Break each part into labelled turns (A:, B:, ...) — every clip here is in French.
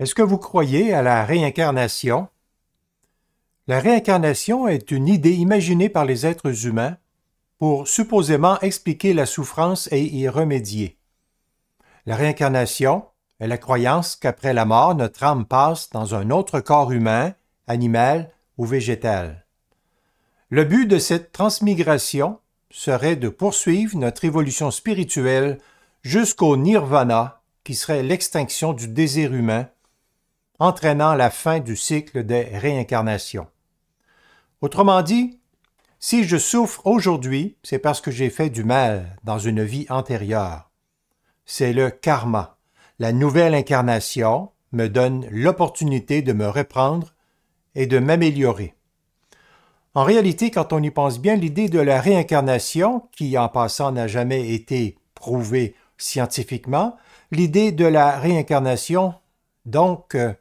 A: Est-ce que vous croyez
B: à la réincarnation? La réincarnation est une idée imaginée par les êtres humains pour supposément expliquer la souffrance et y remédier. La réincarnation est la croyance qu'après la mort, notre âme passe dans un autre corps humain, animal ou végétal. Le but de cette transmigration serait de poursuivre notre évolution spirituelle jusqu'au nirvana, qui serait l'extinction du désir humain entraînant la fin du cycle des réincarnations. Autrement dit, si je souffre aujourd'hui, c'est parce que j'ai fait du mal dans une vie antérieure. C'est le karma. La nouvelle incarnation me donne l'opportunité de me reprendre et de m'améliorer. En réalité, quand on y pense bien, l'idée de la réincarnation, qui en passant n'a jamais été prouvée scientifiquement, l'idée de la réincarnation, donc, euh,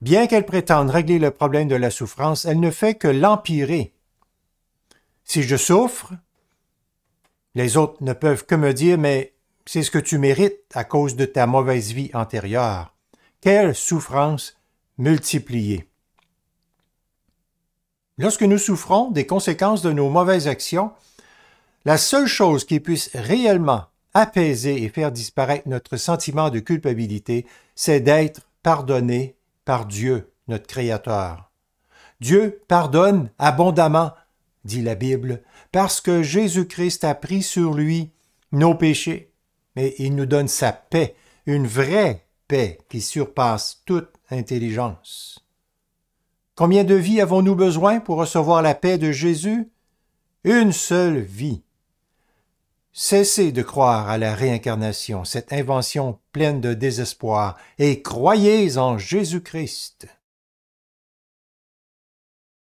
B: Bien qu'elle prétende régler le problème de la souffrance, elle ne fait que l'empirer. Si je souffre, les autres ne peuvent que me dire mais c'est ce que tu mérites à cause de ta mauvaise vie antérieure. Quelle souffrance multipliée. Lorsque nous souffrons des conséquences de nos mauvaises actions, la seule chose qui puisse réellement apaiser et faire disparaître notre sentiment de culpabilité, c'est d'être pardonné par Dieu, notre Créateur. Dieu pardonne abondamment, dit la Bible, parce que Jésus-Christ a pris sur lui nos péchés, mais il nous donne sa paix, une vraie paix qui surpasse toute intelligence. Combien de vies avons-nous besoin pour recevoir la paix de Jésus Une seule vie. Cessez de croire à la réincarnation, cette invention pleine de désespoir, et croyez en Jésus-Christ.